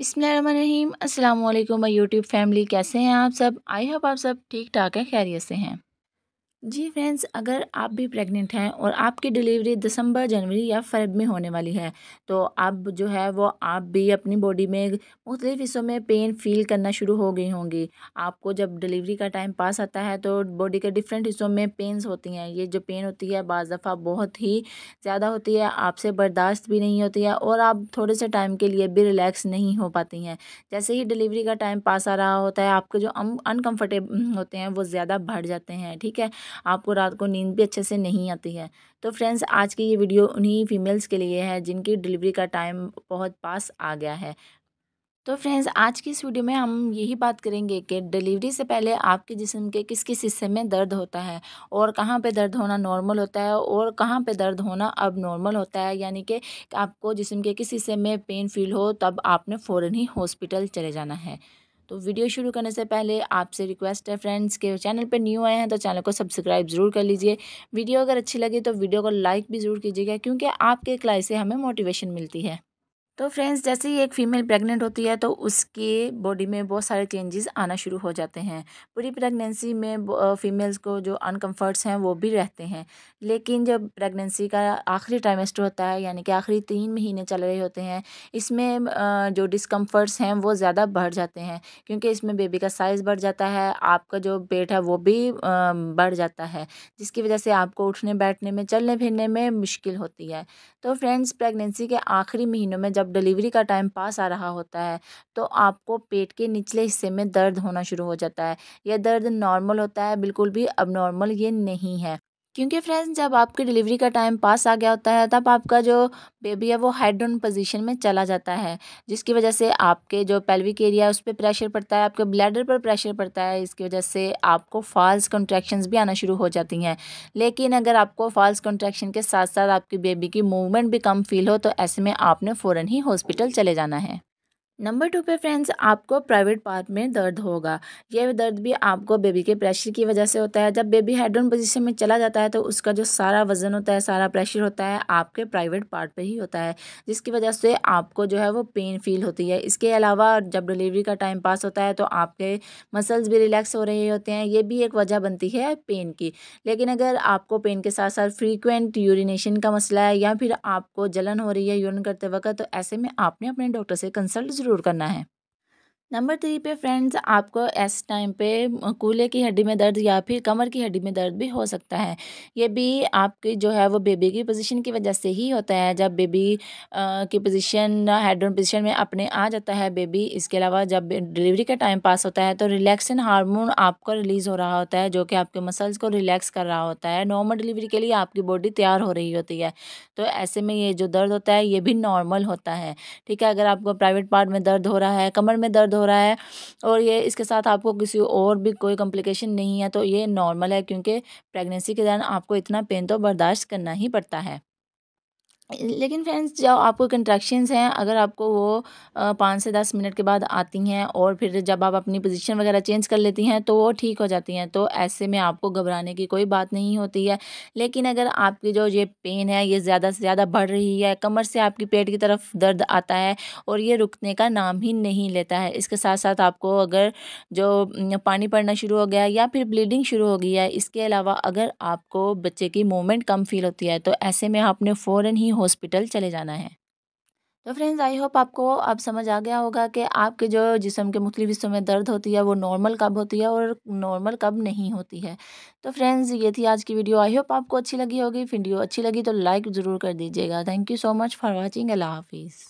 बिसमीम अल्लाम my YouTube family कैसे हैं आप सब आई होप आप सब ठीक ठाक हैं खैरियत से हैं जी फ्रेंड्स अगर आप भी प्रेग्नेंट हैं और आपकी डिलीवरी दिसंबर जनवरी या फरब में होने वाली है तो अब जो है वो आप भी अपनी बॉडी में मुख्तलिफ हिस्सों में पेन फील करना शुरू हो गई होंगी आपको जब डिलीवरी का टाइम पास आता है तो बॉडी के डिफरेंट हिस्सों में पेन्स होती हैं ये जो पेन होती है बज़ दफ़ा बहुत ही ज़्यादा होती है आपसे बर्दाश्त भी नहीं होती है और आप थोड़े से टाइम के लिए भी रिलैक्स नहीं हो पाती हैं जैसे ही डिलीवरी का टाइम पास आ रहा होता है आपके जो अनकम्फर्टेबल होते हैं वो ज़्यादा बढ़ जाते हैं ठीक है आपको रात को नींद भी अच्छे से नहीं आती है तो फ्रेंड्स आज की ये वीडियो उन्हीं फीमेल्स के लिए है जिनकी डिलीवरी का टाइम बहुत पास आ गया है तो फ्रेंड्स आज की इस वीडियो में हम यही बात करेंगे कि डिलीवरी से पहले आपके जिसम के किस किस हिस्से में दर्द होता है और कहाँ पे दर्द होना नॉर्मल होता है और कहाँ पे दर्द होना अब नॉर्मल होता है यानी कि आपको जिसम के किस हिस्से में पेन फील हो तब आपने फ़ौरन ही हॉस्पिटल चले जाना है तो वीडियो शुरू करने से पहले आपसे रिक्वेस्ट है फ्रेंड्स के चैनल पर न्यू आए हैं तो चैनल को सब्सक्राइब ज़रूर कर लीजिए वीडियो अगर अच्छी लगी तो वीडियो को लाइक भी ज़रूर कीजिएगा क्योंकि आपके एक लाइक से हमें मोटिवेशन मिलती है तो फ्रेंड्स जैसे ही एक फ़ीमेल प्रेग्नेंट होती है तो उसके बॉडी में बहुत सारे चेंजेस आना शुरू हो जाते हैं पूरी प्रेगनेंसी में फ़ीमेल्स को जो अनकम्फर्ट्स हैं वो भी रहते हैं लेकिन जब प्रेगनेंसी का आखिरी ट्राइमेस्टर होता है यानी कि आखिरी तीन महीने चल रहे होते हैं इसमें जो डिसकम्फर्ट्स हैं वो ज़्यादा बढ़ जाते हैं क्योंकि इसमें बेबी का साइज़ बढ़ जाता है आपका जो पेट है वो भी बढ़ जाता है जिसकी वजह से आपको उठने बैठने में चलने फिरने में मुश्किल होती है तो फ्रेंड्स प्रेगनेंसी के आखिरी महीनों में जब जब डिलीवरी का टाइम पास आ रहा होता है तो आपको पेट के निचले हिस्से में दर्द होना शुरू हो जाता है यह दर्द नॉर्मल होता है बिल्कुल भी अब नॉर्मल ये नहीं है क्योंकि फ्रेंड्स जब आपकी डिलीवरी का टाइम पास आ गया होता है तब आपका जो बेबी है वो हाइड्रोन पोजीशन में चला जाता है जिसकी वजह से आपके जो पेल्विक एरिया है उस पर प्रेशर पड़ता है आपके ब्लैडर पर प्रेशर पड़ता है इसकी वजह से आपको फॉल्स कॉन्ट्रैक्शंस भी आना शुरू हो जाती हैं लेकिन अगर आपको फॉल्स कॉन्ट्रैक्शन के साथ साथ आपकी बेबी की मूवमेंट भी कम फील हो तो ऐसे में आपने फ़ौरन ही हॉस्पिटल चले जाना है नंबर टू पे फ्रेंड्स आपको प्राइवेट पार्ट में दर्द होगा यह दर्द भी आपको बेबी के प्रेशर की वजह से होता है जब बेबी हेड पोजीशन में चला जाता है तो उसका जो सारा वजन होता है सारा प्रेशर होता है आपके प्राइवेट पार्ट पे ही होता है जिसकी वजह से आपको जो है वो पेन फील होती है इसके अलावा जब डिलीवरी का टाइम पास होता है तो आपके मसल्स भी रिलैक्स हो रहे होते हैं ये भी एक वजह बनती है पेन की लेकिन अगर आपको पेन के साथ साथ फ्रीकुंट यूरिनेशन का मसला है या फिर आपको जलन हो रही है यूरिन करते वक्त तो ऐसे में आपने अपने डॉक्टर से कंसल्ट ज़रूर करना है नंबर थ्री पे फ्रेंड्स आपको ऐसे टाइम पे कूल्हे की हड्डी में दर्द या फिर कमर की हड्डी में दर्द भी हो सकता है ये भी आपकी जो है वो बेबी की पोजीशन की वजह से ही होता है जब बेबी की पोजीशन हेड डाउन पोजीशन में अपने आ जाता है बेबी इसके अलावा जब डिलीवरी का टाइम पास होता है तो रिलैक्सन हारमोन आपको रिलीज़ हो रहा होता है जो कि आपके मसल्स को रिलैक्स कर रहा होता है नॉर्मल डिलीवरी के लिए आपकी बॉडी तैयार हो रही होती है तो ऐसे में ये जो दर्द होता है ये भी नॉर्मल होता है ठीक है अगर आपको प्राइवेट पार्ट में दर्द हो रहा है कमर में दर्द हो रहा है और ये इसके साथ आपको किसी और भी कोई कॉम्प्लिकेशन नहीं है तो ये नॉर्मल है क्योंकि प्रेगनेंसी के दौरान आपको इतना पेन तो बर्दाश्त करना ही पड़ता है लेकिन फ्रेंड्स जब आपको कंट्रैक्शंस हैं अगर आपको वो पाँच से दस मिनट के बाद आती हैं और फिर जब आप अपनी पोजीशन वगैरह चेंज कर लेती हैं तो वो ठीक हो जाती हैं तो ऐसे में आपको घबराने की कोई बात नहीं होती है लेकिन अगर आपकी जो ये पेन है ये ज़्यादा से ज़्यादा बढ़ रही है कमर से आपकी पेट की तरफ दर्द आता है और ये रुकने का नाम ही नहीं लेता है इसके साथ साथ आपको अगर जो पानी पड़ना शुरू हो गया या फिर ब्लीडिंग शुरू हो गई है इसके अलावा अगर आपको बच्चे की मूवमेंट कम फील होती है तो ऐसे में आपने फ़ौरन ही हॉस्पिटल चले जाना है तो फ्रेंड्स आई होप आपको अब समझ आ गया होगा कि आपके जो जिसम के मुख्तलिफ हिस्सों में दर्द होती है वो नॉर्मल कब होती है और नॉर्मल कब नहीं होती है तो फ्रेंड्स ये थी आज की वीडियो आई होप आपको अच्छी लगी होगी वीडियो अच्छी लगी तो लाइक ज़रूर कर दीजिएगा thank you so much for watching अल्लाह हाफिज़